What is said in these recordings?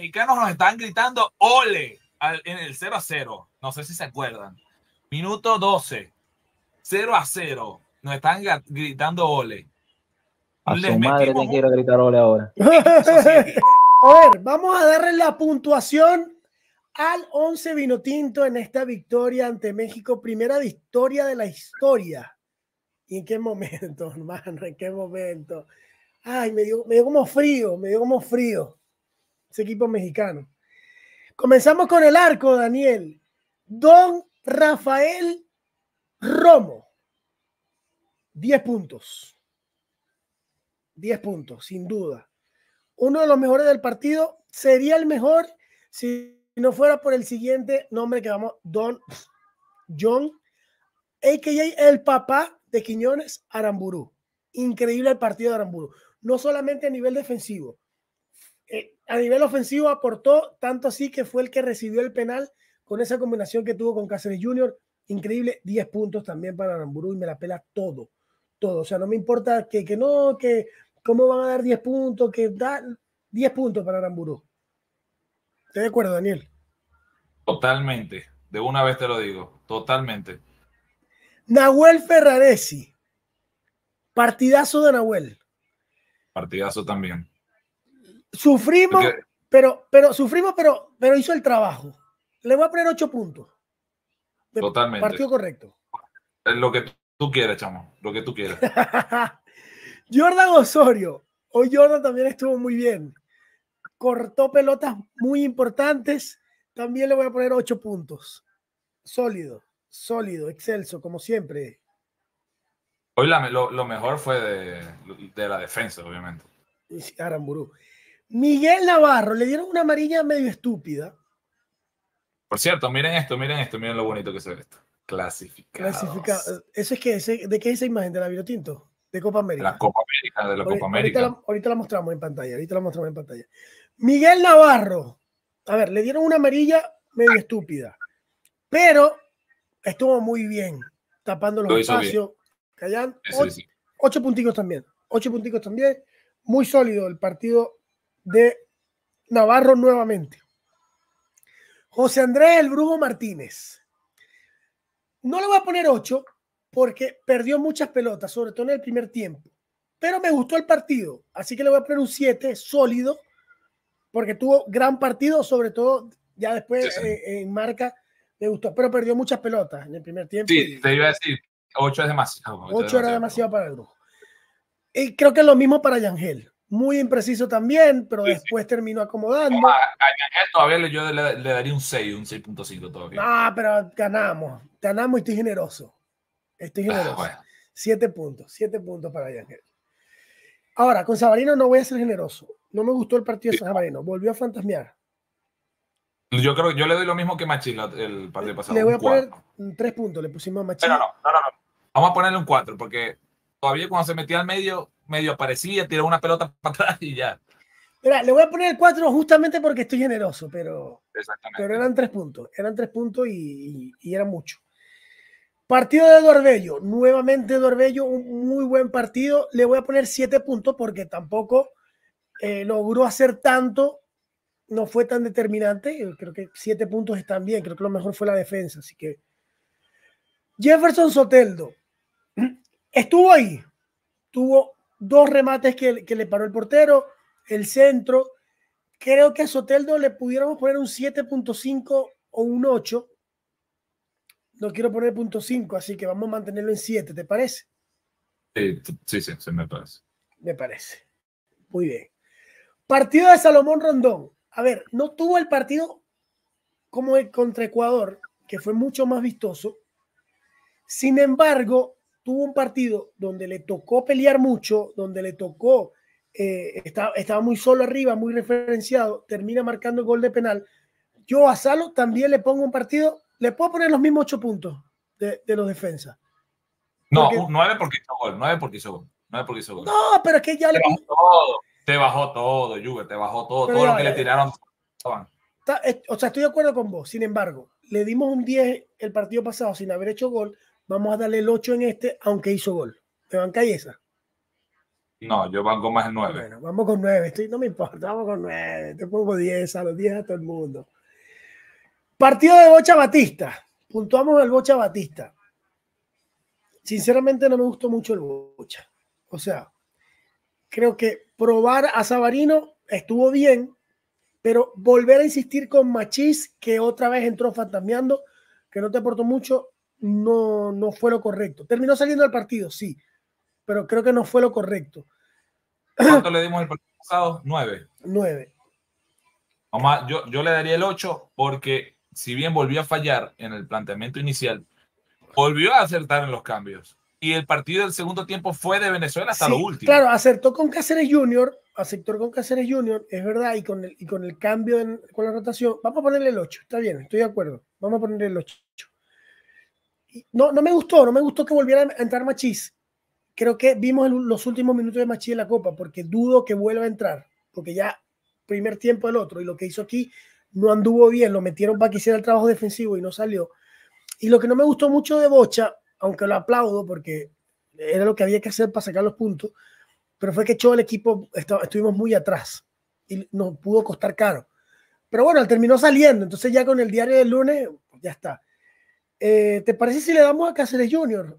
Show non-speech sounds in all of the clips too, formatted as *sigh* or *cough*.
mexicanos nos están gritando ole en el 0 a 0. No sé si se acuerdan. Minuto 12, 0 a 0. Nos están gritando ole. A su madre te quiero gritar ole ahora. *laughs* a ver, vamos a darle la puntuación al 11 vino tinto en esta victoria ante México, primera victoria de la historia. ¿Y en qué momento, *laughs* hermano? ¿En qué momento? Ay, me dio, me dio como frío, me dio como frío ese equipo mexicano. Comenzamos con el arco, Daniel. Don Rafael Romo. 10 puntos. 10 puntos, sin duda. Uno de los mejores del partido. Sería el mejor si no fuera por el siguiente nombre que vamos, Don John, a.k.a. el papá de Quiñones Aramburu. Increíble el partido de Aramburu. No solamente a nivel defensivo, eh, a nivel ofensivo aportó tanto así que fue el que recibió el penal con esa combinación que tuvo con Cáceres Junior Increíble, 10 puntos también para Aramburu y me la pela todo, todo. O sea, no me importa que, que no, que cómo van a dar 10 puntos, que da 10 puntos para Aramburu. ¿Te de acuerdo, Daniel? Totalmente, de una vez te lo digo, totalmente. Nahuel Ferraresi, partidazo de Nahuel. Partidazo también. Sufrimos, pero, pero sufrimos, pero, pero hizo el trabajo. Le voy a poner ocho puntos. Totalmente. Partido correcto. Eh, lo que tú quieras, chamo. Lo que tú quieras. *laughs* Jordan Osorio. Hoy Jordan también estuvo muy bien. Cortó pelotas muy importantes. También le voy a poner ocho puntos. Sólido, sólido, excelso, como siempre. Hoy lo, mejor fue de, de la defensa, obviamente. Aramburu. Miguel Navarro, le dieron una amarilla medio estúpida. Por cierto, miren esto, miren esto, miren lo bonito que se esto. Clasificado. Clasificado. ¿Eso es que, ¿De qué es esa imagen? ¿De la Tinto? De Copa América. La Copa América, de la Copa América. Ahorita la, mostramos en pantalla, ahorita la mostramos en pantalla. Miguel Navarro. A ver, le dieron una amarilla medio estúpida, pero estuvo muy bien, tapando los espacios. Callan. Ocho, puntitos punticos también. Ocho punticos también. Muy sólido el partido de Navarro nuevamente. José Andrés El Brujo Martínez. No le voy a poner 8 porque perdió muchas pelotas, sobre todo en el primer tiempo. Pero me gustó el partido, así que le voy a poner un 7 sólido porque tuvo gran partido, sobre todo ya después eh, en marca me gustó, pero perdió muchas pelotas en el primer tiempo. Sí, te iba a decir, 8 es demasiado. 8 era demasiado para el Brujo. Y creo que es lo mismo para Yangel muy impreciso también, pero después terminó acomodando. Ah, a, a, todavía yo le, daría un 6, un 6.5 todavía. Ah, pero ganamos, ganamos y estoy generoso. Estoy ah, generoso. Siete puntos, siete puntos para Yangel. Ahora, con Sabarino no voy a ser generoso. No me gustó el partido de Sabarino, volvió a fantasmear. Yo creo que yo le doy lo mismo que Machila el partido pasado. Le voy a poner mm, tres puntos, le pusimos a Machila. no, no, no, no. Vamos a ponerle un 4, porque todavía cuando se metía al medio medio aparecía, tiró una pelota *laughs* para atrás y ya. Mira, le voy a poner el 4 justamente porque estoy generoso, pero, pero eran tres puntos. Eran tres puntos y, era mucho. Partido de Dorbello. Nuevamente Dorbello, un muy buen partido. Le voy a poner siete puntos porque tampoco eh, logró hacer tanto. No fue tan determinante. Eh, creo que siete puntos están bien. Creo que lo mejor fue la defensa. Así que. Jefferson Soteldo *clears throat* estuvo ahí. Tuvo dos remates que, le paró el portero, el centro. Creo que a Soteldo le pudiéramos poner un 7.5 o un 8. No quiero poner punto 5, así que vamos a mantenerlo en 7, ¿te parece? Sí, sí, sí, sí, me parece. Me parece. Muy bien. Partido de Salomón Rondón. A ver, no tuvo el partido como el contra Ecuador, que fue mucho más vistoso. Sin embargo, tuvo un partido donde le tocó pelear mucho, donde le tocó, eh, estaba, muy solo arriba, muy referenciado, termina marcando el gol de penal. Yo a Salo también le pongo un partido, le puedo poner los mismos ocho puntos de, los defensas. No, nueve porque hizo gol, nueve porque hizo gol, porque No, pero es que ya le... Bajó todo, te bajó todo, Juve, te bajó todo, todo lo que le tiraron. Eh, o sea, estoy de acuerdo con vos, sin embargo, le dimos un 10 el partido pasado sin haber hecho gol, vamos a darle el 8 en este, aunque hizo gol. ¿Te bancáis esa? No, yo banco más el 9. Bueno, vamos con 9. no me importa, vamos con 9. Te pongo 10, a los 10 a todo el mundo. Partido de Bocha Batista. Puntuamos al Bocha Batista. Sinceramente no me gustó mucho el Bocha. O sea, creo que probar a Sabarino estuvo bien, pero volver a insistir con machis que otra vez entró fantasmeando, que no te aportó mucho, no, no fue lo correcto. Terminó saliendo del partido, sí, pero creo que no fue lo correcto. ¿Cuánto le dimos el partido pasado? Nueve. Nueve. yo, le daría el ocho porque si bien volvió a fallar en el planteamiento inicial, volvió a acertar en los cambios. Y el partido del segundo tiempo fue de Venezuela hasta lo último. Claro, acertó con Cáceres Junior, acertó con Cáceres Junior, es verdad, y con el, y con el cambio con la rotación. Vamos a ponerle el 8, está bien, estoy de acuerdo. Vamos a ponerle el ocho no, me gustó, no me gustó que volviera a entrar Machís. Creo que vimos los últimos minutos de Machís en la Copa, porque dudo que vuelva a entrar, porque ya primer tiempo el otro, y lo que hizo aquí no anduvo bien, lo metieron para que hiciera el trabajo defensivo y no salió. Y lo que no me gustó mucho de Bocha, aunque lo aplaudo porque era lo que había que hacer para sacar los puntos, pero fue que echó el equipo, estuvimos muy atrás y nos pudo costar caro. Pero bueno, él terminó saliendo, entonces ya con el diario del lunes, ya está. Eh, ¿Te parece si le damos a Cáceres Junior?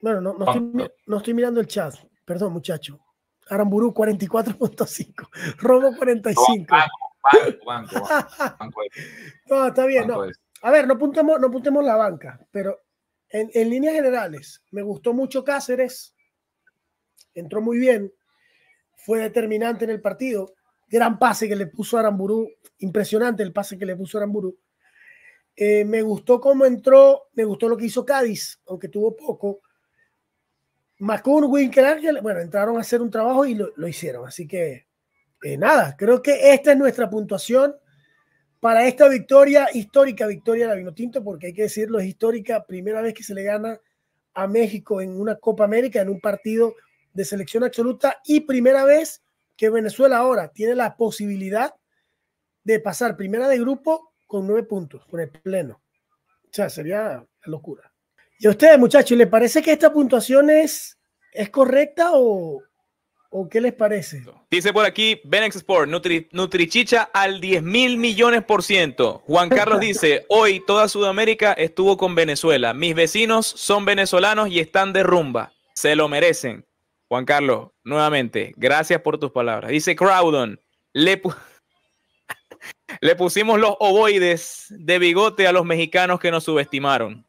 Bueno, no, no, ah, estoy, mirando el chat. Perdón, muchacho. Aramburú 44.5, Robo 45. Banco, banco, *laughs* no, está bien. A ver, no apuntemos, no la banca, pero en, en, líneas generales, me gustó mucho Cáceres, entró muy bien, fue determinante en el partido. Gran pase que le puso Aramburú, impresionante el pase que le puso Aramburú. Eh, me gustó cómo entró, me gustó lo que hizo Cádiz, aunque tuvo poco. Macún, Winkler, Ángel, bueno, entraron a hacer un trabajo y lo, hicieron. Así que eh, nada, creo que esta es nuestra puntuación para esta victoria, histórica victoria de la Vinotinto, porque hay que decirlo, es histórica, primera vez que se le gana a México en una Copa América, en un partido de selección absoluta y primera vez que Venezuela ahora tiene la posibilidad de pasar primera de grupo con nueve puntos, con el pleno. O sea, sería locura. ¿Y a ustedes, muchachos, les parece que esta puntuación es, es correcta o, o qué les parece? Dice por aquí Benex Sport, Nutri, Nutrichicha al 10 mil millones por ciento. Juan Carlos *laughs* dice, hoy toda Sudamérica estuvo con Venezuela. Mis vecinos son venezolanos y están de rumba. Se lo merecen. Juan Carlos, nuevamente, gracias por tus palabras. Dice Crowdon, le, *laughs* Le pusimos los ovoides de bigote a los mexicanos que nos subestimaron.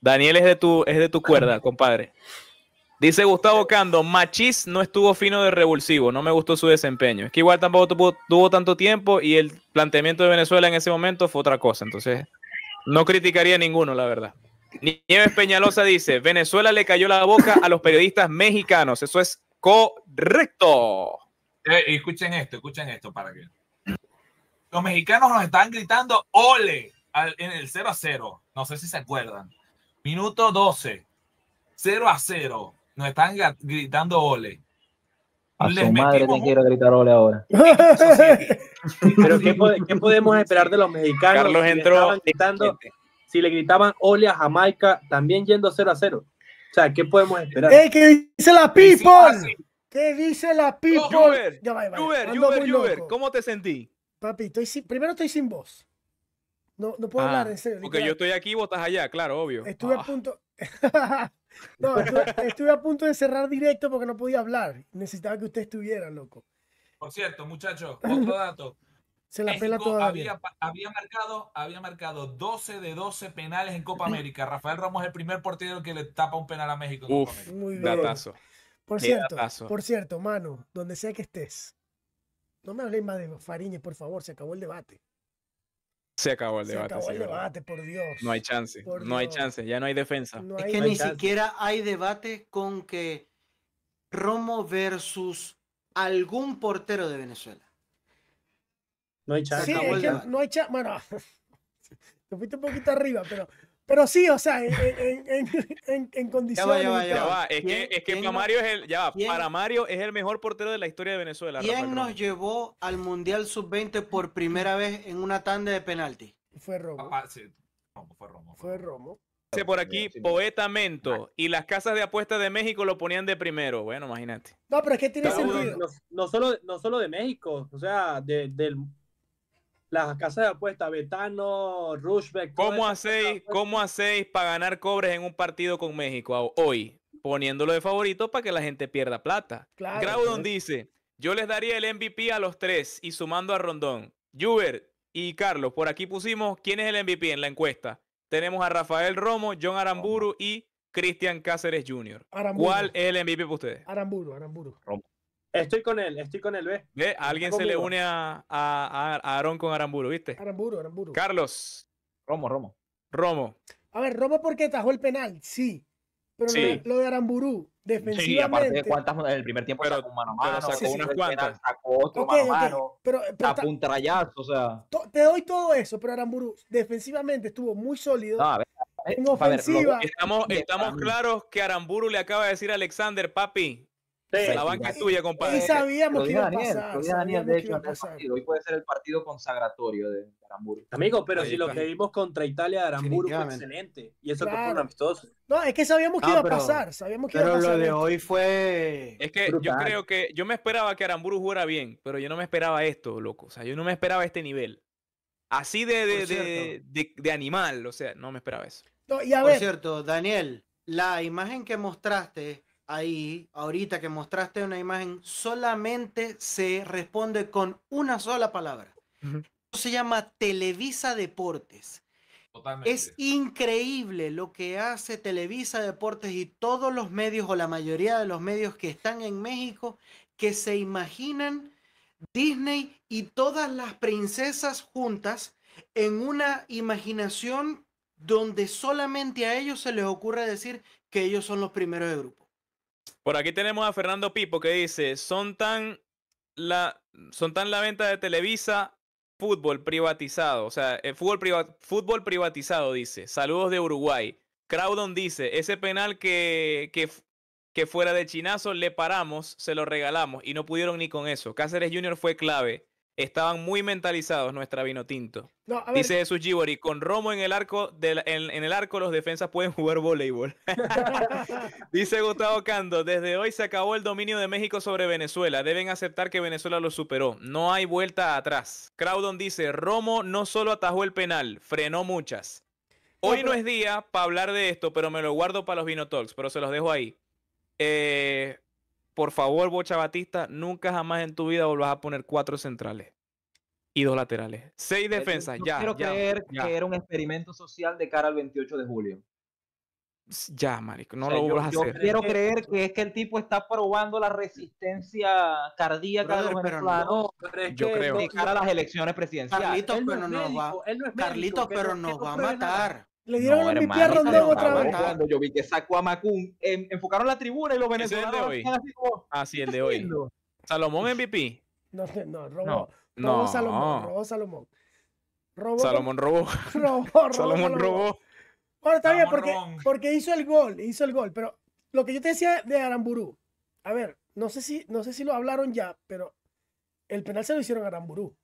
Daniel es de tu, es de tu cuerda, compadre. Dice Gustavo Cando, Machis no estuvo fino de revulsivo, no me gustó su desempeño. Es que igual tampoco tuvo, tanto tiempo y el planteamiento de Venezuela en ese momento fue otra cosa. Entonces, no criticaría a ninguno, la verdad. Nieves Peñalosa dice, Venezuela le cayó la boca a los periodistas mexicanos. Eso es correcto. Eh, escuchen esto, escuchen esto para que los mexicanos nos están gritando ole en el 0 a 0. No sé si se acuerdan. Minuto 12, 0 a 0. Nos están gritando ole. A Les su madre te quiero gritar ole ahora. *laughs* Pero ¿qué, ¿qué, podemos esperar de los mexicanos? Carlos si entró. gritando, si le gritaban ole a Jamaica, también yendo 0 a 0. O sea, ¿qué podemos esperar? Eh, qué dice la people! Ah, ¿Qué dice la people? Uber, Uber, Uber, ¿cómo te sentí? Papi, primero estoy sin voz. No, no puedo hablar, ah, en serio. Porque yo estoy aquí y vos estás allá, claro, obvio. Estuve a ah. punto. *laughs* no, estuve, a punto de cerrar directo porque no podía hablar. Necesitaba que usted estuviera, loco. Por cierto, muchachos, otro dato. *laughs* Se la pela todavía. Había, marcado, había marcado 12 de 12 penales en Copa *laughs* América. Rafael Ramos es el primer portero que le tapa un penal a México. En Copa América. muy Por cierto, por cierto, mano, donde sea que estés, no me habléis más de Fariñez, por favor, se acabó el debate. Se acabó el debate. Se acabó el debate, por Dios. No hay chance. no hay chance, ya no hay defensa. es que ni siquiera hay debate con que Romo versus algún portero de Venezuela. No hay chance. Sí, es que no hay chance. Bueno, *laughs* te fuiste un poquito arriba, pero pero sí, o sea, en, en, en, condiciones. Ya va, ya va, ya va. Es que, es que para, Mario es el, para Mario es el mejor portero de la historia de Venezuela. ¿Quién nos llevó al Mundial Sub-20 por primera vez en una tanda de penalti? Fue Romo. Papá, sí. fue Romo. Fue Romo. Dice por aquí, Poeta Mento. y las casas de apuestas de México lo ponían de primero. Bueno, imagínate. No, pero es que tiene sentido. No, no, solo, no solo de México, o sea, de, del, las casas de apuesta, Betano, Rushbeck. ¿Cómo hacéis, ¿Cómo hacéis para ganar cobres en un partido con México hoy? Poniéndolo de favorito para que la gente pierda plata. Graudon dice: Yo les daría el MVP a los tres y sumando a Rondón. Juber y Carlos, por aquí pusimos quién es el MVP en la encuesta. Tenemos a Rafael Romo, John Aramburu y Cristian Cáceres Jr. ¿Cuál es el MVP para ustedes? Aramburu, Aramburu. Estoy con él, estoy con él, ¿ves? ¿Ve? Alguien se le une a, a, Aarón con Aramburu, ¿viste? Aramburu, Aramburu. Carlos. Romo, Romo. Romo. A ver, Romo porque tajó el penal, sí. Pero Lo, de, Aramburu, defensivamente. Sí, aparte de cuántas en el primer tiempo era sacó un mano sacó unas cuantas. sacó otro mano a Pero, o sea. Te doy todo eso, pero Aramburu defensivamente estuvo muy sólido. a ver. estamos, estamos claros que Aramburu le acaba de decir a Alexander, papi, la banca es tuya, compadre. Y sabíamos que iba a pasar. de hecho, Hoy puede ser el partido consagratorio de Aramburu. Amigo, pero si lo que vimos contra Italia de Aramburu fue excelente. Y eso fue un amistoso. No, es que sabíamos que ah, iba a pasar. Sabíamos que pero iba a pasar. lo de hoy fue. Es que yo creo que. Yo me esperaba que Aramburu jugara bien, pero yo no me esperaba esto, loco. O sea, yo no me esperaba este nivel. Así de, de, de, de, de animal, o sea, no me esperaba eso. No, y a ver, Por cierto, Daniel, la imagen que mostraste ahí, ahorita que mostraste una imagen, solamente se responde con una sola palabra. se llama Televisa Deportes. Es increíble lo que hace Televisa Deportes y todos los medios o la mayoría de los medios que están en México que se imaginan Disney y todas las princesas juntas en una imaginación donde solamente a ellos se les ocurre decir que ellos son los primeros de grupo. Por aquí tenemos a Fernando Pipo que dice, son tan la, son tan la venta de Televisa, fútbol privatizado. O sea, eh, fútbol, privatizado dice. Saludos de Uruguay. Crowdon dice, ese penal que, que, que fuera de chinazo le paramos, se lo regalamos y no pudieron ni con eso. Cáceres Junior fue clave estaban muy mentalizados nuestra vino tinto. Dice Jesús Gibori, con Romo en el arco, en, el arco los defensas pueden jugar voleibol. *laughs* Dice Gustavo Cando, desde hoy se acabó el dominio de México sobre Venezuela. Deben aceptar que Venezuela lo superó. No hay vuelta atrás. Crowdon dice, Romo no solo atajó el penal, frenó muchas. Hoy no, es día para hablar de esto, pero me lo guardo para los Vino Talks, pero se los dejo ahí. Eh, por favor, Bocha Batista, nunca jamás en tu vida volvás a poner cuatro centrales y dos laterales. Seis defensas, yo ya. Quiero creer que era un experimento social de cara al 28 de julio. Ya, marico, no lo vuelvas a hacer. Yo quiero creer que es que el tipo está probando la resistencia cardíaca de los de cara a las elecciones presidenciales. Carlitos, pero, nos va, Carlitos, pero nos va a matar. Le dieron el MVP a Rondón otra vez. yo vi que sacó a em, enfocaron la tribuna y los venezolanos. Así ah, el de hoy. ¿Salomón MVP? No, no, robó. No, Salomón, robó Salomón. Robó, Salomón robó. *laughs* robó, robó Salomón robó. Bueno, está bien, porque, porque hizo el gol, hizo el gol. Pero lo que yo te decía de Aramburú, a ver, no sé si, no sé si lo hablaron ya, pero el penal se lo hicieron a Aramburú.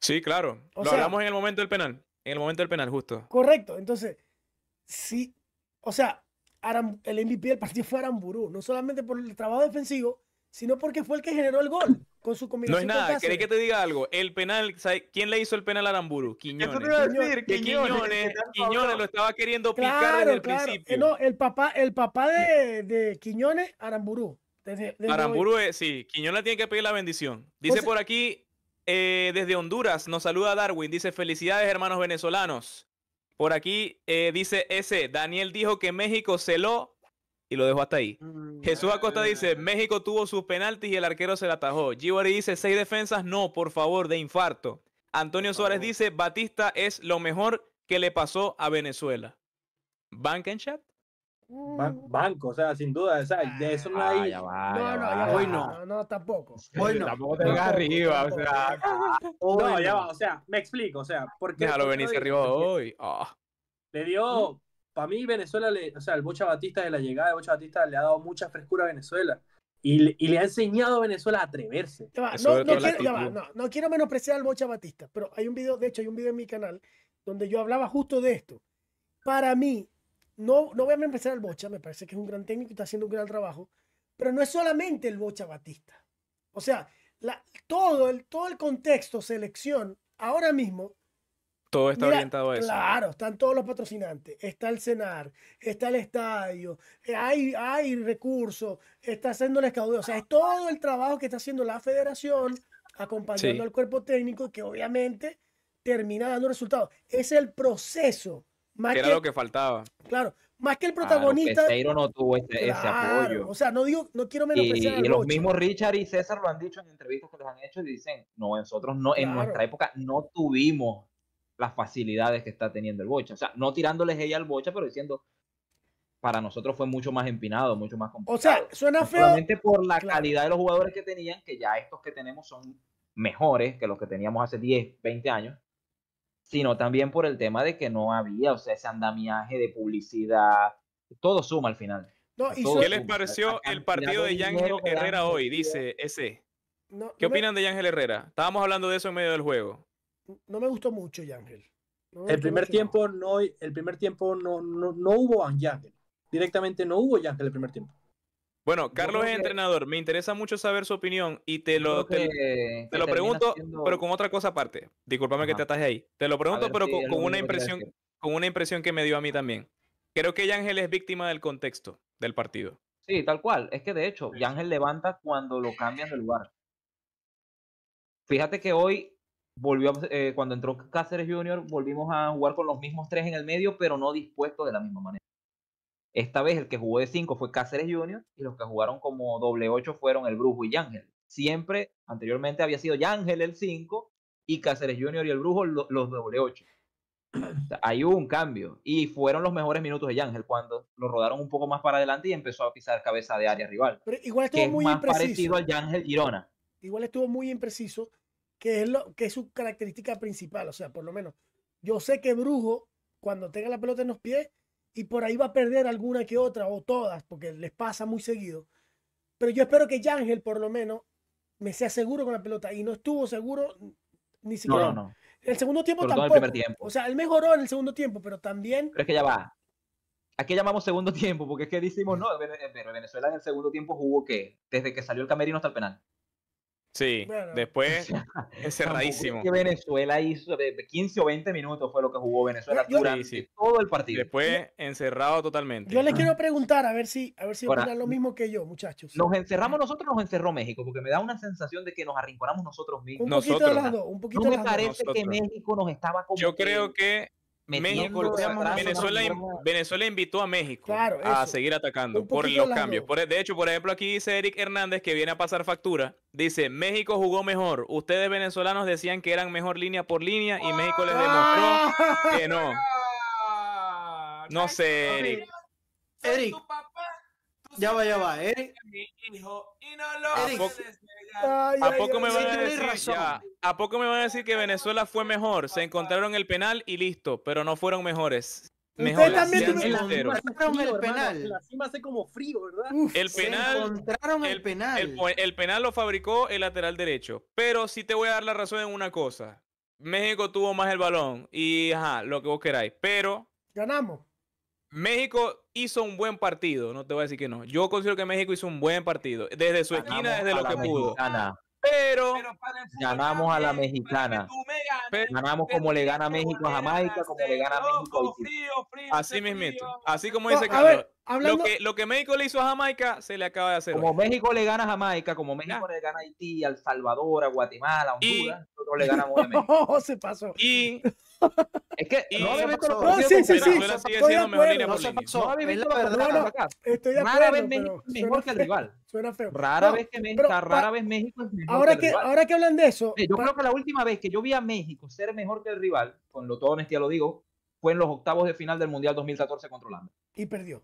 Sí, claro. lo hablamos en el momento del penal. En el momento del penal, justo. Correcto. Entonces, sí. O sea, el MVP del partido fue Aramburu. No solamente por el trabajo defensivo, sino porque fue el que generó el gol con su combinación. No es nada, quería que te diga algo. El penal, ¿quién le hizo el penal a Aramburu? Quiñones. Eso Quiñones, lo estaba queriendo picar el principio. no, el papá, el papá de, Quiñones, Aramburu. Aramburu, es, sí, Quiñones tiene que pedir la bendición. Dice por aquí, eh, desde Honduras nos saluda Darwin. Dice, felicidades hermanos venezolanos. Por aquí eh, dice ese, Daniel dijo que México celó y lo dejó hasta ahí. Mm, Jesús Acosta eh. dice, México tuvo sus penaltis y el arquero se la atajó. Gibori dice, seis defensas, no, por favor, de infarto. Antonio Suárez dice, Batista es lo mejor que le pasó a Venezuela. Bankenchat Mm. banco, o sea, sin duda, de eso no hay. hoy no. no. tampoco. Hoy no. arriba, o sea. ya va, o sea, me explico, o sea, porque. Déjalo venirse arriba hoy. Ah. Le dio. Para mí, Venezuela, o sea, el Bocha Batista, de la llegada de Bocha Batista, le ha dado mucha frescura a Venezuela. Y, le ha enseñado a Venezuela a atreverse. No, quiero, no, quiero, menospreciar al Bocha Batista, pero hay un video, de hecho hay un video en mi canal donde yo hablaba justo de esto. Para mí, no, no voy a empezar al Bocha, me parece que es un gran técnico y está haciendo un gran trabajo, pero no es solamente el Bocha Batista. O sea, todo, el, todo el contexto selección ahora mismo todo está orientado a eso. Claro, están todos los patrocinantes. Está el cenar, está el estadio, eh, hay, hay recursos, está haciendo el O sea, es todo el trabajo que está haciendo la federación acompañando al cuerpo técnico que obviamente termina dando resultados. Es el proceso que, era lo que faltaba. Claro, más que el este protagonista. no tuvo ese, este apoyo. O sea, no digo, no quiero menospreciar. Y, y, los mismos Richard y César lo han dicho en entrevistas que les han hecho y dicen, no, nosotros no, en nuestra época no tuvimos las facilidades que está teniendo el Bocha. O sea, no tirándoles ella al Bocha, pero diciendo, para nosotros fue mucho más empinado, mucho más complicado. O sea, suena feo. Solamente por la calidad de los jugadores que tenían, que ya estos que tenemos son mejores que los que teníamos hace 10, 20 años sino también por el tema de que no había, o sea, ese andamiaje de publicidad, todo suma al final. ¿Qué les pareció el partido de Yángel Herrera hoy? Dice ese. ¿Qué opinan de Yángel Herrera? Estábamos hablando de eso en medio del juego. No me gustó mucho Yángel. el, primer tiempo no, el primer tiempo no, no, hubo Yángel. Directamente no hubo Yángel el primer tiempo. Bueno, Carlos es entrenador, me interesa mucho saber su opinión y te lo, te, lo pregunto, pero con otra cosa aparte. Discúlpame que te ataje ahí. Te lo pregunto, pero con, una impresión, con una impresión que me dio a mí también. Creo que Yángel es víctima del contexto del partido. Sí, tal cual. Es que de hecho, Yángel levanta cuando lo cambian de lugar. Fíjate que hoy volvió, eh, cuando entró Cáceres Jr., volvimos a jugar con los mismos tres en el medio, pero no dispuestos de la misma manera. Esta vez el que jugó de 5 fue Cáceres Junior y los que jugaron como doble 8 fueron el Brujo y Yángel. Siempre, anteriormente había sido Yángel el 5 y Cáceres Junior y el Brujo los doble 8. hay ahí hubo un cambio y fueron los mejores minutos de Yángel cuando lo rodaron un poco más para adelante y empezó a pisar cabeza de área rival. Pero igual estuvo que muy parecido al Yángel Girona. Igual estuvo muy impreciso, que es, lo, que es su característica principal. O sea, por lo menos, yo sé que Brujo, cuando tenga la pelota en los pies, y por ahí va a perder alguna que otra o todas, porque les pasa muy seguido. Pero yo espero que Yangel por lo menos me sea seguro con la pelota y no estuvo seguro ni siquiera. No, no, El segundo tiempo tampoco. O sea, él mejoró en el segundo tiempo, pero también. Pero es que ya va. Aquí llamamos segundo *laughs* tiempo, porque es que decimos, no, eh, pero Venezuela en el segundo tiempo jugó que desde que salió el camerino hasta el penal. Sí, después *laughs* encerradísimo. Que Venezuela hizo de 15 o 20 minutos fue lo que jugó Venezuela durante todo el partido. Después encerrado totalmente. Yo les ah. quiero preguntar a ver si a ver si lo mismo que yo, muchachos. Nos encerramos nosotros, o nos encerró México, porque me da una sensación de que nos arrinconamos nosotros mismos. Un un poquito no me parece que México nos estaba Yo creo que México, Venezuela, Venezuela, invitó a México a seguir atacando por los cambios. Por, e, de hecho, por ejemplo, aquí dice Eric Hernández que viene a pasar factura. Dice, México jugó mejor. Ustedes venezolanos decían que eran mejor línea por línea y México les demostró ah. que no. No sé, Eric. Eric. Ya va, ya va, Eric. Eric. ¿A, poco me van a, decir, que Venezuela fue mejor? Se encontraron el penal y listo, pero no fueron mejores. Mejor, el penal. La cima hace como frío, el penal. encontraron el, penal. El, penal lo fabricó el lateral derecho. Pero sí te voy a dar la razón en una cosa. México tuvo más el balón y ajá, lo que vos queráis. Pero. Ganamos. México hizo un buen partido, no te voy a decir que no. Yo considero que México hizo un buen partido, desde su esquina, desde lo que pudo. Pero, ganamos a la mexicana. ganamos como le gana México a Jamaica, como le gana México a Así mismo. Así como dice Carlos. lo, que, lo que México le hizo a Jamaica se le acaba de hacer. Como México le gana a Jamaica, como México le gana a Haití, a El Salvador, a Guatemala, a Honduras, y... le ganamos a *laughs* México. se pasó. Y es que y no había visto ah, Sí, sí, No ha Rara vez México es mejor que el rival. Suena feo. Rara vez que México, rara vez México es mejor. Ahora que, ahora que hablan de eso. Yo creo que la última vez que yo vi a México ser mejor que el rival, con lo todo honestidad lo digo, fue en los octavos de final del Mundial 2014 contra Holanda. Y perdió.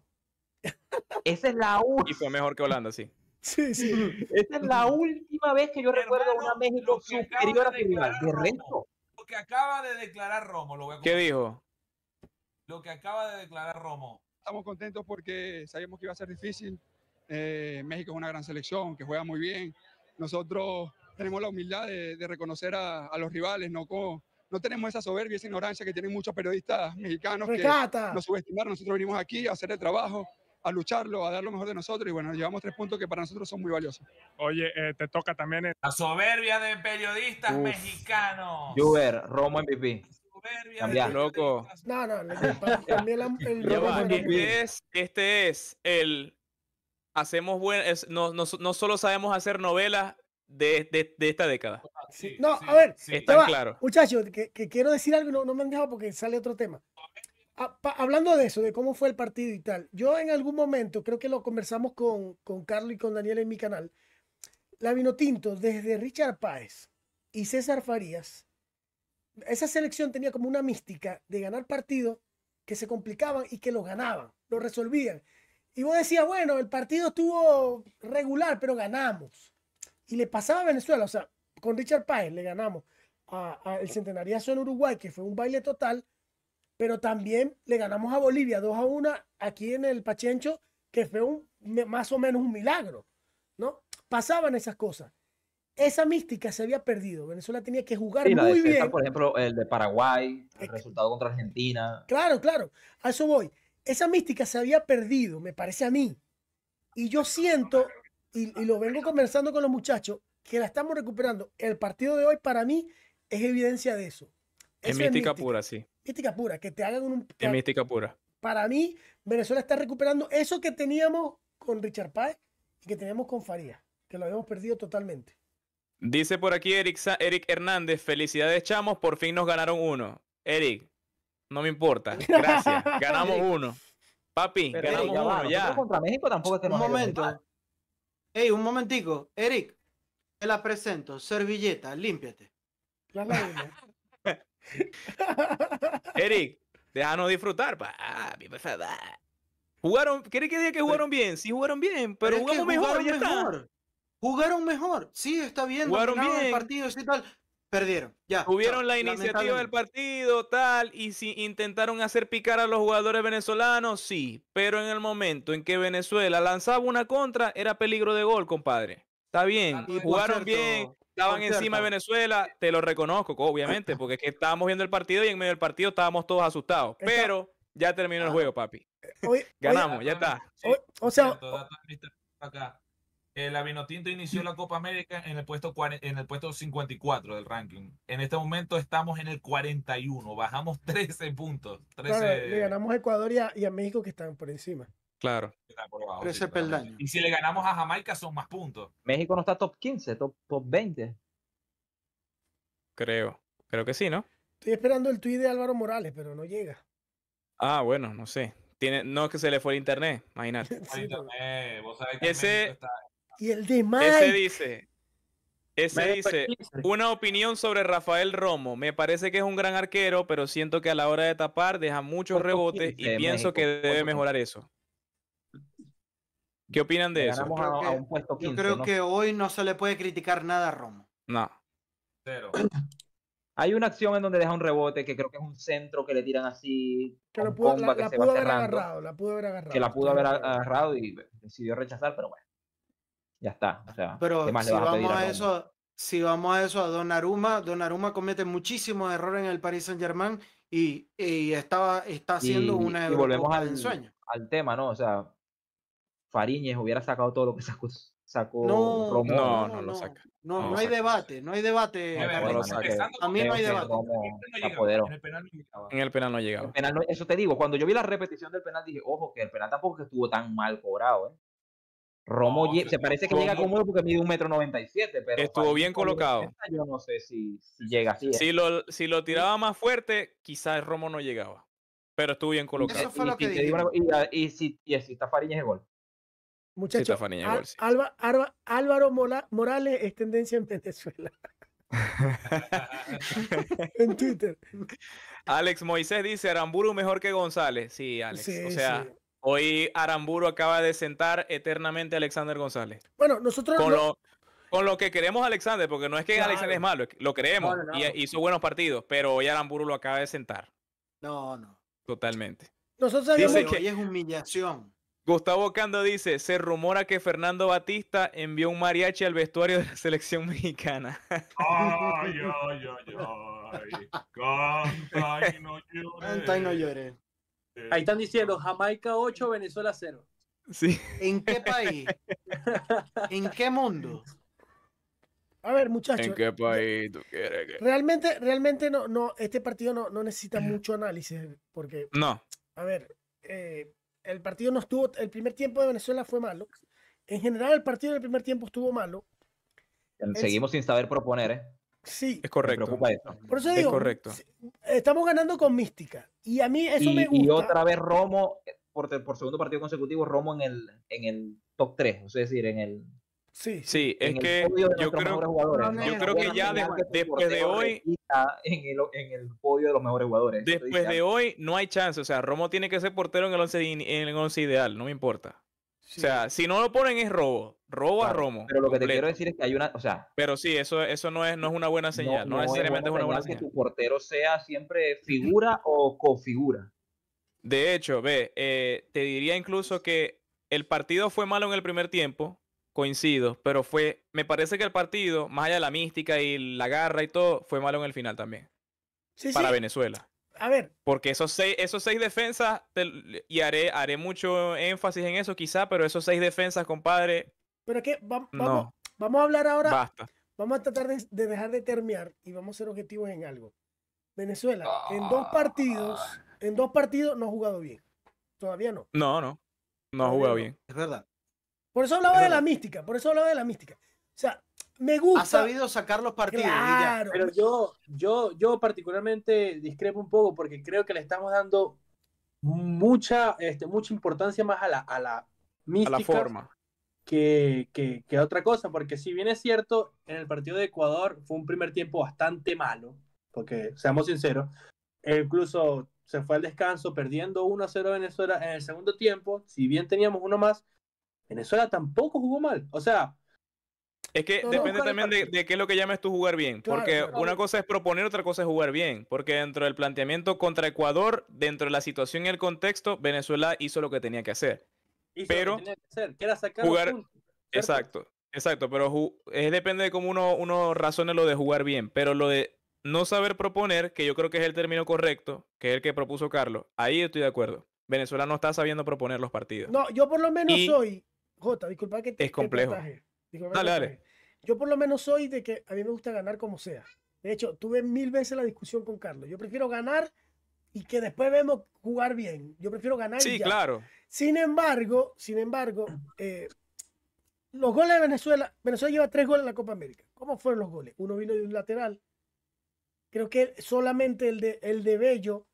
Esa es la última. Y fue mejor que Holanda, sí. Sí, sí. Esa es la última vez que yo recuerdo a una México superior a rival. De que acaba de declarar Romo, lo que a dijo? Lo que acaba de declarar Romo. Estamos contentos porque sabíamos que iba a ser difícil. Eh, México es una gran selección que juega muy bien. Nosotros tenemos la humildad de, reconocer a, los rivales, no, no tenemos esa soberbia, esa ignorancia que tienen muchos periodistas mexicanos nos subestimaron. Nosotros venimos aquí a hacer el trabajo, a lucharlo, a dar lo mejor de nosotros y bueno, llevamos tres puntos que para nosotros son muy valiosos. Oye, eh, te toca también... La soberbia de periodistas mexicanos. Juber, Romo MVP. Soberbia, Loco. No, no, también la, el este es, este es el hacemos buen, no, no, solo sabemos hacer novelas de, esta década. no, a ver, está claro. Muchachos, que, quiero decir algo, no, no me han dejado porque sale otro tema. Ah, hablando de eso, de cómo fue el partido y tal, yo en algún momento, creo que lo conversamos con, Carlos y con Daniel en mi canal, la vino tinto desde Richard Páez y César Farías, esa selección tenía como una mística de ganar partido que se complicaban y que lo ganaban, lo resolvían. Y vos decías, bueno, el partido estuvo regular, pero ganamos. Y le pasaba a Venezuela, o sea, con Richard Páez le ganamos al Centenariazo en Uruguay, que fue un baile total, pero también le ganamos a Bolivia 2 a 1 aquí en el Pachencho, que fue un, más o menos un milagro, ¿no? Pasaban esas cosas. Esa mística se había perdido. Venezuela tenía que jugar muy bien. Por ejemplo, el de Paraguay, el resultado contra Argentina. Claro, claro. A eso voy. Esa mística se había perdido, me parece a mí. Y yo siento, y, lo vengo conversando con los muchachos, que la estamos recuperando. El partido de hoy para mí es evidencia de eso. es mística pura, sí mística pura, que te hagan un... pura. Para mí, Venezuela está recuperando eso que teníamos con Richard Paz y que teníamos con Faría, que lo habíamos perdido totalmente. Dice por aquí Eric, Eric Hernández, felicidades chamos, por fin nos ganaron uno. Eric, no me importa, *laughs* gracias, ganamos uno. Papi, ganamos uno, ya. un momento. Ey, un momentico, Eric, te la presento, servilleta, límpiate. La Eric, déjanos disfrutar. ¿Querés ah, Jugaron, ¿quieres que diga que jugaron bien? Sí, jugaron bien, pero, jugaron mejor, Jugaron mejor, sí, está bien, jugaron bien. el partido, tal. Perdieron, ya. Tuvieron la iniciativa del partido, tal, y si intentaron hacer picar a los jugadores venezolanos, sí, pero en el momento en que Venezuela lanzaba una contra, era peligro de gol, compadre. Está bien, jugaron bien, estaban encima de Venezuela, te lo reconozco, obviamente, ah. porque estábamos viendo el partido y en medio del partido estábamos todos asustados. Pero ya terminó el ah. juego, papi. Eh, *laughs* ganamos, ya está. o sea, inició la Copa América en el, puesto en el puesto 54 del ranking. En este momento estamos en el 41, bajamos 13 *laughs* puntos. 13... le ganamos a Ecuador y a México que están por encima. Claro. Y si le ganamos a Jamaica son más puntos. México no está top 15, top, 20. Creo. Creo que sí, ¿no? Estoy esperando el tweet de Álvaro Morales, pero no llega. Ah, bueno, no sé. Tiene, no es que se le fue el internet, imagínate. *laughs* Eh, ese, Y el de Ese dice, ese dice, una opinión sobre Rafael Romo. Me parece que es un gran arquero, pero siento que a la hora de tapar deja muchos rebotes y pienso que debe mejorar eso. ¿Qué opinan de eso? a un puesto yo creo que hoy no se le puede criticar nada a Romo. No. *clears throat* Hay una acción en donde deja un rebote que creo que es un centro que le tiran así. Que la, pudo haber agarrado, Que la pudo haber agarrado y decidió rechazar, pero bueno. Ya está. O sea, pero si vamos a, eso, si vamos a eso a Donnarumma, Donnarumma comete muchísimos errores en el Paris Saint Germain y, estaba, está haciendo una y volvemos al, al tema, ¿no? O sea, Fariñez hubiera sacado todo lo que sacó. no, Romo. no, no, no lo saca. No, no, hay debate, no hay debate. A mí no hay debate. En el penal no llegaba. eso te digo, cuando yo vi la repetición del penal dije, ojo, que el penal tampoco estuvo tan mal cobrado, ¿eh? Romo se parece que llega cómodo porque mide un metro noventa y siete, pero estuvo bien colocado. Yo no sé si, llega así. ¿eh? Si lo, tiraba más fuerte, quizás Romo no llegaba, pero estuvo bien colocado. Ah, y, si, y si está Fariñez el gol. Muchachos, Álvaro Morales es tendencia en Venezuela. *laughs* en Twitter. Alex Moisés dice Aramburu mejor que González. Sí, Alex. o sea, hoy Aramburu acaba de sentar eternamente a Alexander González. Bueno, nosotros. Con, lo, que queremos a Alexander, porque no es que Alexander es malo, lo creemos. y hizo buenos partidos, pero hoy Aramburu lo acaba de sentar. No, no. Totalmente. Nosotros sabemos que hoy es humillación. Gustavo Cando dice, se rumora que Fernando Batista envió un mariachi al vestuario de la selección mexicana. Ay, *laughs* ay, ay, ay. Canta y no llore. Canta y no llore. Ahí están diciendo Jamaica 8, Venezuela 0. Sí. ¿En qué país? *laughs* ¿En qué mundo? A ver, muchachos. ¿En qué país tú quieres que... Realmente, realmente no, no, este partido no, no necesita mucho análisis porque... No. A ver, eh, el partido no estuvo, el primer tiempo de Venezuela fue malo. En general, el partido del primer tiempo estuvo malo. Seguimos sin saber proponer, ¿eh? Sí. Es correcto. es correcto. estamos ganando con mística. Y a mí eso me gusta. Y otra vez Romo, por, segundo partido consecutivo, Romo en el, en el top 3, es decir, en el Sí, sí, es que yo creo, yo creo que ya después de hoy en el, en el, podio de los mejores jugadores. Después de hoy no hay chance, o sea, Romo tiene que ser portero en el 11 en once ideal, no me importa. O sea, si no lo ponen es robo, robo a Romo. Pero lo que te quiero decir es que hay una, o sea, pero sí, eso eso no es no es una buena señal, no, necesariamente es una buena señal que tu portero sea siempre figura o cofigura. De hecho, ve, eh, te diría incluso que el partido fue malo en el primer tiempo, coincido, pero fue, me parece que el partido, más allá de la mística y la garra y todo, fue malo en el final también. Sí, para Venezuela. A ver. Porque esos seis, esos seis defensas, y haré, haré mucho énfasis en eso quizá, pero esos seis defensas, compadre. Pero es que vamos, vamos a hablar ahora. Basta. Vamos a tratar de, dejar de terminar y vamos a ser objetivos en algo. Venezuela, en dos ah. partidos, en dos partidos no ha jugado bien. Todavía no. No, no. No ha jugado bien. Es verdad. Por eso hablaba de la mística, por eso hablaba de la mística. O sea, me gusta. Ha sabido sacar los partidos. Pero yo, yo, yo particularmente discrepo un poco porque creo que le estamos dando mucha, este, mucha importancia más a la, a mística. A forma. Que, que, otra cosa, porque si bien es cierto, en el partido de Ecuador fue un primer tiempo bastante malo, porque seamos sinceros, e incluso se fue al descanso perdiendo 1-0 Venezuela en el segundo tiempo, si bien teníamos uno más, Venezuela tampoco jugó mal. O sea. Es que depende también de, qué es lo que llames tú jugar bien. porque una cosa es proponer, otra cosa es jugar bien. Porque dentro del planteamiento contra Ecuador, dentro de la situación y el contexto, Venezuela hizo lo que tenía que hacer. pero jugar... exacto, exacto. Pero es, depende de cómo uno, uno razone lo de jugar bien. Pero lo de no saber proponer, que yo creo que es el término correcto, que es el que propuso Carlos, ahí estoy de acuerdo. Venezuela no está sabiendo proponer los partidos. No, yo por lo menos soy Jota, disculpa que te. Es complejo. dale, dale. Yo por lo menos soy de que a mí me gusta ganar como sea. De hecho, tuve mil veces la discusión con Carlos. Yo prefiero ganar y que después vemos jugar bien. Yo prefiero ganar. y ya. claro. Sin embargo, sin embargo, eh, los goles de Venezuela, Venezuela lleva tres goles en la Copa América. ¿Cómo fueron los goles? Uno vino de un lateral. Creo que solamente el de, el de Bello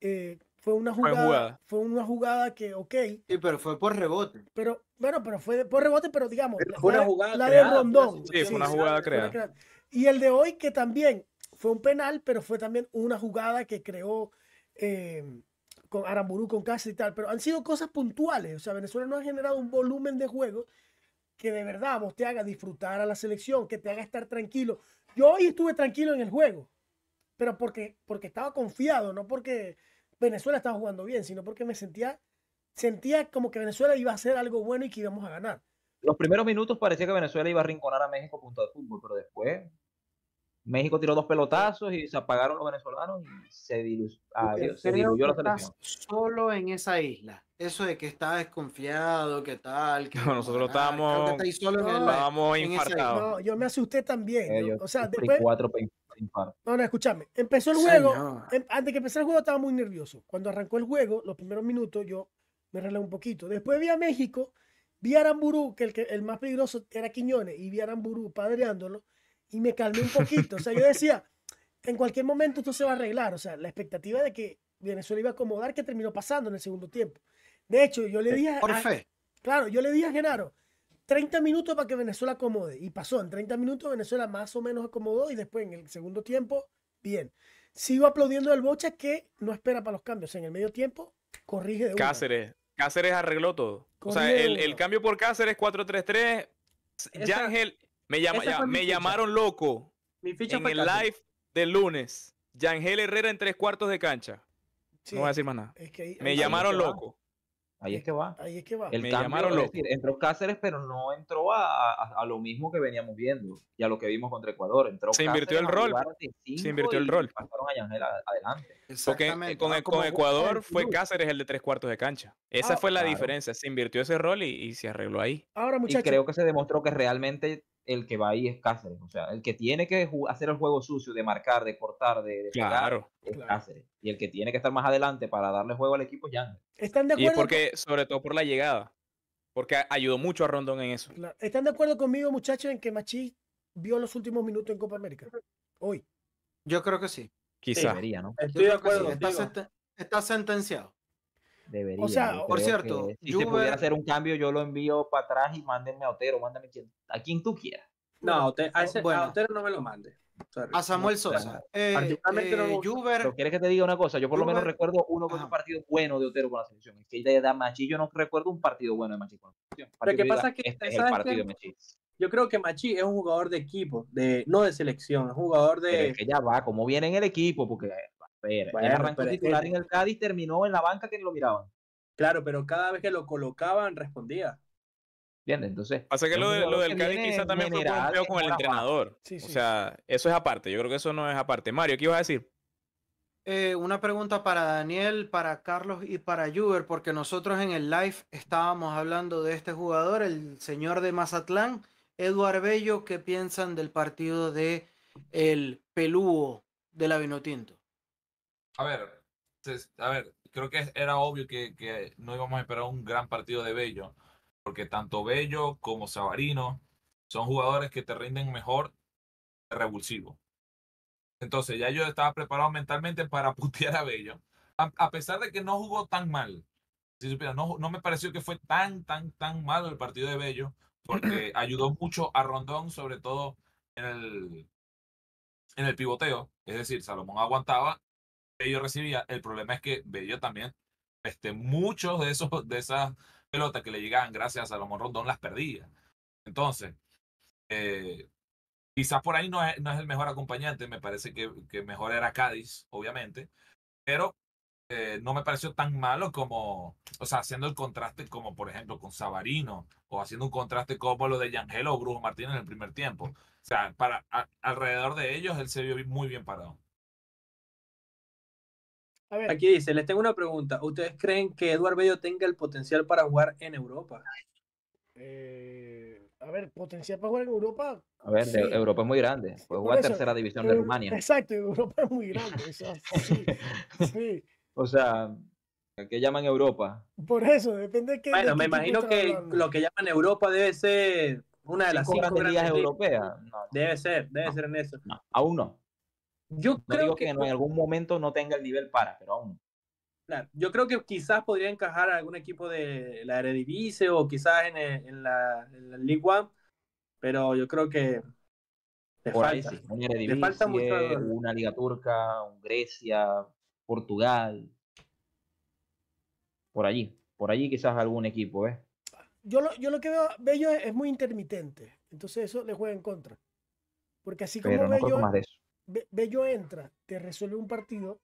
eh, fue una jugada, una jugada que, ok. Sí, pero fue por rebote. Pero, bueno, pero fue por rebote, pero digamos. fue una jugada creada, de Rondón. Sí, fue una jugada creada. Y el de hoy, que también fue un penal, pero fue también una jugada que creó em, con Aramburú, con Casa y tal. Pero han sido cosas puntuales. O sea, Venezuela no ha generado un volumen de juego que de verdad vos te haga disfrutar a la selección, que te haga estar tranquilo. Yo hoy estuve tranquilo en el juego, pero porque, porque estaba confiado, no porque Venezuela estaba jugando bien, sino porque me sentía, sentía como que Venezuela iba a hacer algo bueno y que íbamos a ganar. Los primeros minutos parecía que Venezuela iba a rinconar a México punto de fútbol, pero después México tiró dos pelotazos y se apagaron los venezolanos y se, ah, diluyó, la Solo en esa isla. Eso de que está desconfiado, que tal. Que nosotros estábamos, yo me asusté también. Eh, o sea, después, no, no, escúchame. Empezó el juego. antes em, antes que empezara el juego estaba muy nervioso. Cuando arrancó el juego, los primeros minutos, yo me arreglé un poquito. Después vi a México, vi a Aramburú, que el, más peligroso era Quiñones, y vi a Aramburú padreándolo, y me calmé un poquito. O sea, yo decía, en cualquier momento esto se va a arreglar. O sea, la expectativa de que Venezuela iba a acomodar, que terminó pasando en el segundo tiempo. De hecho, yo le eh, dije. A, Por fe. Claro, yo le dije a Genaro, 30 minutos para que Venezuela acomode. Y pasó, en 30 minutos Venezuela más o menos acomodó y después en el segundo tiempo, bien. Sigo aplaudiendo al Bocha que no espera para los cambios. En el medio tiempo, corrige de Cáceres. Cáceres arregló todo. o sea, el, cambio por Cáceres 4-3-3. me, llamaron loco mi ficha en el live del lunes. Yangel Herrera en tres cuartos de cancha. no voy a decir más nada. me llamaron loco. Ahí es que va. Ahí es que va. El Me llamaron entró Cáceres, pero no entró a, lo mismo que veníamos viendo y a lo que vimos contra Ecuador. se invirtió el rol. Se invirtió el rol. Pasaron a Yangel adelante. Porque con, ah, con Ecuador fue Cáceres el de tres cuartos de cancha. Esa ah, fue la diferencia. Se invirtió ese rol y, se arregló ahí. Ahora, Y creo que se demostró que realmente el que va ahí es Cáceres. O sea, el que tiene que hacer el juego sucio de marcar, de cortar, de, claro, es Cáceres. Y el que tiene que estar más adelante para darle juego al equipo es ¿Están de acuerdo? Y porque, sobre todo por la llegada. Porque ayudó mucho a Rondón en eso. ¿Están de acuerdo conmigo, muchachos, en que Machi vio los últimos minutos en Copa América? Hoy. Yo creo que sí. Quizás. Estoy de acuerdo. está sentenciado. Debería. O sea, por cierto, si se pudiera hacer un cambio, yo lo envío para atrás y mándenme a Otero, mándame a quien tú quieras. No, a, ese, bueno. Otero no me lo mande. A Samuel Sosa. Eh, Particularmente no eh, quieres que te diga una cosa, yo por lo menos recuerdo uno con un partido bueno de Otero con la selección. Es que da Machi yo no recuerdo un partido bueno de Machi con la selección. Pero qué pasa que este es el partido de Machi. Yo creo que Machi es un jugador de equipo, de no de selección, es un jugador de. que ya va, como viene en el equipo, porque pero titular eh, en el Cádiz, terminó en la banca que lo miraban. Claro, pero cada vez que lo colocaban respondía. ¿Entiendes? Entonces. Pasa que lo, del Cádiz quizá también fue un peo con el entrenador. O sea, eso es aparte. Yo creo que eso no es aparte. Mario, ¿qué ibas a decir? Eh, una pregunta para Daniel, para Carlos y para Juber, porque nosotros en el live estábamos hablando de este jugador, el señor de Mazatlán, Eduard Bello. ¿Qué piensan del partido de el Pelúo de la Vinotinto? a ver, a ver, creo que era obvio que, no íbamos a esperar un gran partido de Bello, porque tanto Bello como Sabarino son jugadores que te rinden mejor revulsivo. Entonces ya yo estaba preparado mentalmente para *laughs* putear a Bello, a, pesar de que no jugó tan mal. no, no me pareció que fue tan, tan, tan malo el partido de Bello, porque *clears throat* ayudó mucho a Rondón, sobre todo en el, en el pivoteo. Es decir, Salomón aguantaba ellos recibía. El problema es que veía también, este, muchos de esos, de esas pelotas que le llegaban gracias a Salomón Rondón las perdía. Entonces, eh, quizás por ahí no es, no es, el mejor acompañante, me parece que, mejor era Cádiz, obviamente, pero eh, no me pareció tan malo como, o sea, haciendo el contraste como por ejemplo con Sabarino o haciendo un contraste como lo de Yangelo o Brujo Martínez en el primer tiempo. O sea, para, alrededor de ellos él se vio muy bien parado. Aquí dice, les tengo una pregunta. ¿Ustedes creen que Eduard Bello tenga el potencial para jugar en Europa? Eh, a ver, potencial para jugar en Europa. A ver, Europa es muy grande. Puede jugar en tercera división de Rumania. Exacto, Europa es muy grande. *laughs* O sea, ¿qué llaman Europa? Por eso, depende de qué. Bueno, me imagino que lo que llaman Europa debe ser una de las cinco, grandes europeas. debe ser, debe ser en eso. No, aún no. Yo creo que, en algún momento no tenga el nivel para, pero aún. yo creo que quizás podría encajar a algún equipo de la Eredivisie o quizás en, eh, la, en, League One, pero yo creo que le Por falta. Sí, le falta Una Liga Turca, un Grecia, Portugal. Por allí, por allí quizás algún equipo, ¿eh? Yo lo, yo lo que veo, Bello es muy intermitente, entonces eso le juega en contra. Porque así como no Bello, Bello entra, te resuelve un partido,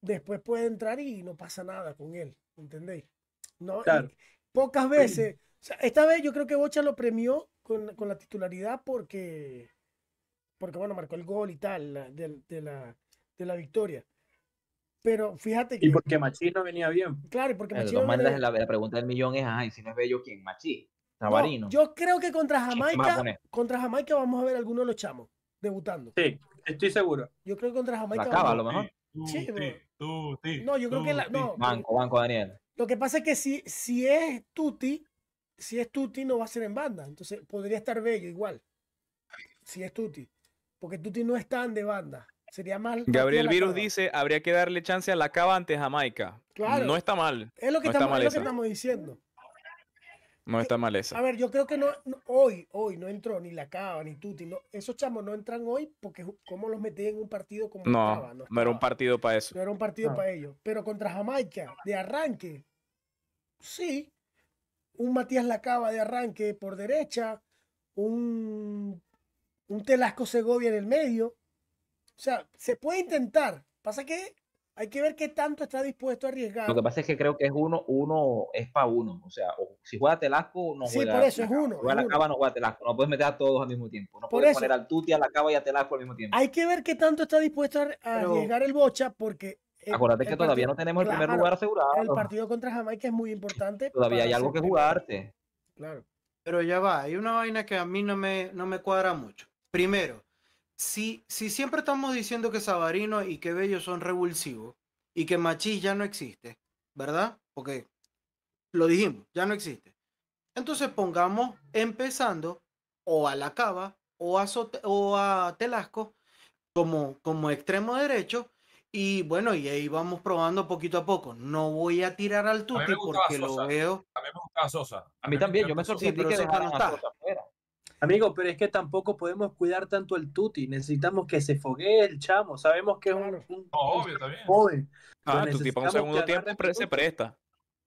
después puede entrar y no pasa nada con él, ¿entendéis? No, Pocas veces. esta vez yo creo que Bocha lo premió con, la titularidad porque, porque, bueno, marcó el gol y tal de, la, victoria. Pero fíjate que. Y porque Machi no venía bien. Claro, porque Machi la, la, pregunta del millón es: ay, si no es bello, ¿quién? ¿Machi? Tabarino. yo creo que contra Jamaica, contra Jamaica vamos a ver algunos de los chamos debutando. Sí, estoy seguro. Yo creo que contra Jamaica. La acaba, a lo mejor. sí, tú, no, yo creo que banco, banco, Daniel. Lo que pasa es que si, si es Tuti, si es Tuti, no va a ser en banda. Entonces podría estar bello igual. Si es Tuti. Porque Tuti no es tan de banda. Sería mal. Gabriel Virus dice: habría que darle chance a la cava ante Jamaica. Claro. No está mal. es lo que estamos diciendo. No está mal eso. A ver, yo creo que no, hoy, hoy no entró ni la Cava, ni Tuti. esos chamos no entran hoy porque cómo los metí en un partido como no, no, no, era un partido para eso. No era un partido ah. para ellos. Pero contra Jamaica, de arranque, sí. Un Matías Lacaba de arranque por derecha, un, un Telasco Segovia en el medio. O sea, se puede intentar. Pasa que hay que ver qué tanto está dispuesto a arriesgar. Lo que pasa es que creo que es uno, uno es para uno. O sea, si juega Telasco, no juega. Sí, por eso es uno. Juega la cava, no juega Telasco. No puedes meter a todos al mismo tiempo. No puedes poner al Tuti, a la cava y a Telasco al mismo tiempo. Hay que ver qué tanto está dispuesto a arriesgar el Bocha, porque. El, acuérdate que todavía no tenemos el primer lugar asegurado. El partido contra Jamaica es muy importante. Todavía hay algo que jugarte. Claro. Pero ya va, hay una vaina que a mí no me, no me cuadra mucho. Primero, si, siempre estamos diciendo que Sabarino y que Bello son revulsivos y que Machís ya no existe, ¿verdad? Porque lo dijimos, ya no existe. Entonces pongamos empezando o a la cava o a, o Telasco como, como extremo derecho y bueno, y ahí vamos probando poquito a poco. No voy a tirar al tuti porque lo veo. A mí también, yo me sorprendí que a Amigo, pero es que tampoco podemos cuidar tanto el tuti. Necesitamos que se foguee el chamo. Sabemos que es un, un obvio también. Joven. Ah, tu tipo en un segundo tiempo se presta.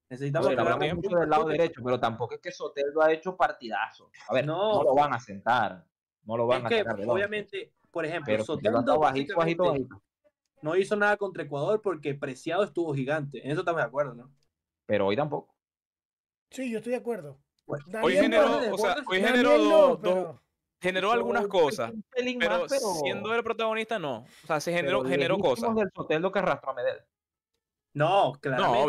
Necesitamos que mucho del lado derecho, pero tampoco es que Soteldo ha hecho partidazo. A ver, no, lo van a sentar. No lo van a que, obviamente, por ejemplo, pero no hizo nada contra Ecuador porque Preciado estuvo gigante. En eso estamos de acuerdo, ¿no? Pero hoy tampoco. Sí, yo estoy de acuerdo hoy generó, o sea, hoy generó generó algunas cosas, pero, siendo el protagonista no, o sea, se generó, cosas. del soteldo que arrastró a Medel. No, claro.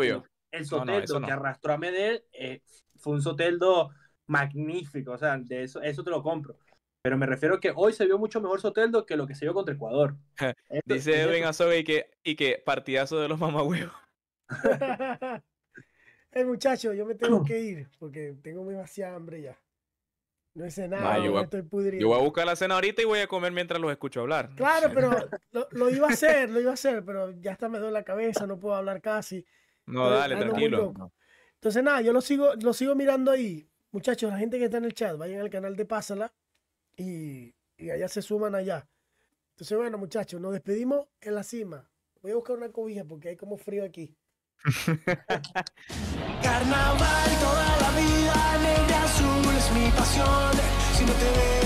El Soteldo que arrastró a Medel eh, fue un Soteldo magnífico, o sea, de eso, te lo compro. Pero me refiero que hoy se vio mucho mejor Soteldo que lo que se vio contra Ecuador. *laughs* Dice Edwin y que, y que partidazo de los mamagüeos. *laughs* *laughs* hey, muchachos, yo me tengo *clears throat* que ir porque tengo muy vacía, hambre ya. No hice nada, estoy pudrido. Yo voy a buscar la cena ahorita y voy a comer mientras los escucho hablar. *laughs* Claro, pero *laughs* lo, iba a hacer, lo iba a hacer, pero ya está, me duele la cabeza, no puedo hablar casi. No, dale, tranquilo. Entonces, nada, yo lo sigo, lo sigo mirando ahí. Muchachos, la gente que está en el chat, vayan al canal de Pásala y, y allá se suman allá. Entonces, bueno, muchachos, nos despedimos en la cima. Voy a buscar una cobija porque hay como frío aquí. *laughs* Carnaval toda la vida, de azul es mi pasión. Si no te